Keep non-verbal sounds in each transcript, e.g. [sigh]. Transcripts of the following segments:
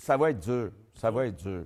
Ça va être dur. Ça va être dur.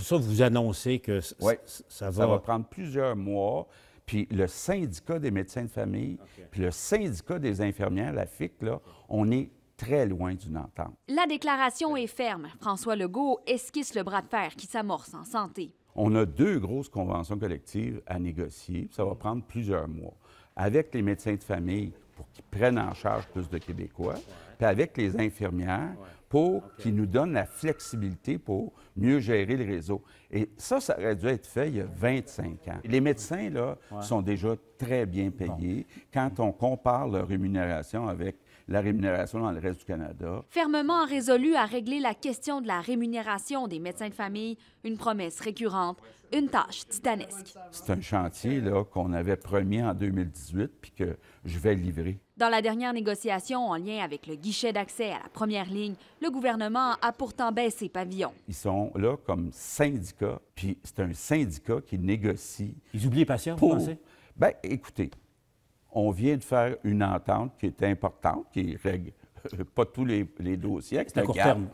Ça, vous, annoncez que ça va... Ça va prendre plusieurs mois. Puis le syndicat des médecins de famille, puis le syndicat des infirmières, la FIC, là, on est très loin d'une entente. La déclaration est ferme. François Legault esquisse le bras de fer qui s'amorce en santé. On a deux grosses conventions collectives à négocier. Ça va prendre plusieurs mois. Avec les médecins de famille, pour qu'ils prennent en charge plus de Québécois, puis avec les infirmières, pour qui nous donne la flexibilité pour mieux gérer le réseau. Et ça, ça aurait dû être fait il y a 25 ans. Les médecins, là, sont déjà très bien payés. Quand on compare leur rémunération avec la rémunération dans le reste du Canada. Fermement résolu à régler la question de la rémunération des médecins de famille, une promesse récurrente, une tâche titanesque. C'est un chantier là, qu'on avait promis en 2018 puis que je vais livrer. Dans la dernière négociation en lien avec le guichet d'accès à la première ligne, le gouvernement a pourtant baissé pavillon. Ils sont là comme syndicats, puis c'est un syndicat qui négocie. Ils oublient les patients, vous pensez? Bien, écoutez, on vient de faire une entente qui est importante, qui règle [laughs] pas tous les, dossiers. C'est à, court terme.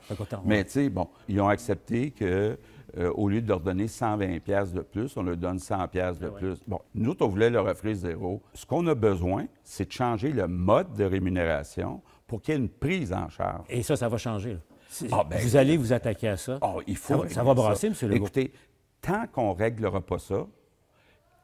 Mais tu sais, bon, ils ont accepté que euh, au lieu de leur donner 120 pièces de plus, on leur donne 100 pièces de ah plus. Bon, nous, on voulait leur offrir zéro. Ce qu'on a besoin, c'est de changer le mode de rémunération pour qu'il y ait une prise en charge. Et ça, ça va changer. Ah, ben, vous allez vous attaquer à ça. Ah, il faut ça, va, ça brasser, M. Legault. Écoutez, tant qu'on ne réglera pas ça,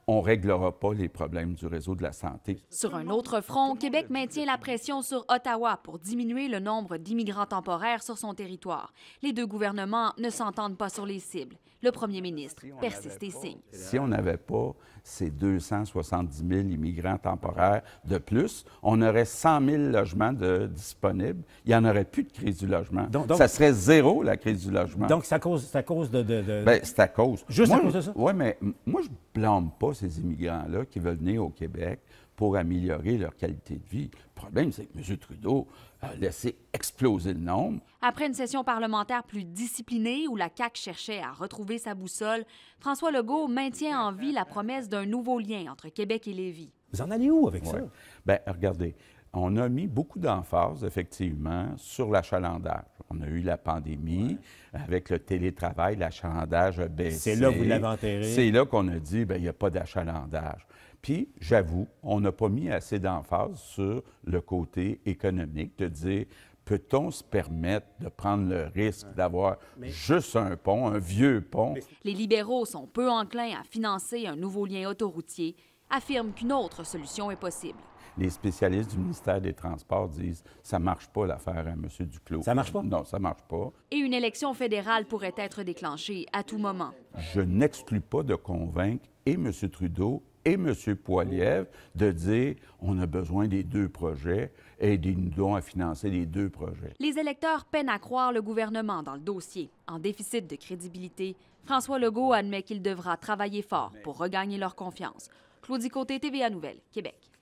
on ne réglera pas les problèmes du réseau de la santé. Sur un autre front, Québec maintient la pression sur Ottawa pour diminuer le nombre d'immigrants temporaires sur son territoire. Les deux gouvernements ne s'entendent pas sur les cibles. Le premier ministre persiste et signe. Si on n'avait pas ces 270 000 immigrants temporaires de plus, on aurait 100 000 logements disponibles. Il n'y en aurait plus de crise du logement. Donc, ça serait zéro, la crise du logement. Donc, c'est cause, cause de... Ben, c'est à cause. Juste à cause de ça? Oui, mais moi, je ne blâme pas ces immigrants-là qui veulent venir au Québec pour améliorer leur qualité de vie. Le problème, c'est que M. Trudeau a laissé exploser le nombre. Après une session parlementaire plus disciplinée où la CAQ cherchait à retrouver sa boussole, François Legault maintient en vie la promesse d'un nouveau lien entre Québec et Lévis. Vous en allez où avec ça? Ben, regardez, on a mis beaucoup d'emphase, effectivement, sur l'achalandage. On a eu la pandémie, avec le télétravail, l'achalandage a baissé. C'est là vous l'avez enterré. C'est là qu'on a dit, bien, il n'y a pas d'achalandage. Puis, j'avoue, on n'a pas mis assez d'emphase sur le côté économique, de dire, peut-on se permettre de prendre le risque d'avoir juste un pont, un vieux pont? Les libéraux sont peu enclins à financer un nouveau lien autoroutier affirme qu'une autre solution est possible. Les spécialistes du ministère des Transports disent ça marche pas l'affaire à hein, M. Duclos. Ça marche pas? Non, ça marche pas. Et une élection fédérale pourrait être déclenchée à tout moment. Je n'exclus pas de convaincre et M. Trudeau et M. Poiliev de dire on a besoin des deux projets, et aidez-nous à financer les deux projets. Les électeurs peinent à croire le gouvernement dans le dossier. En déficit de crédibilité, François Legault admet qu'il devra travailler fort pour regagner leur confiance. Claudie Côté, TVA Nouvelle, Québec.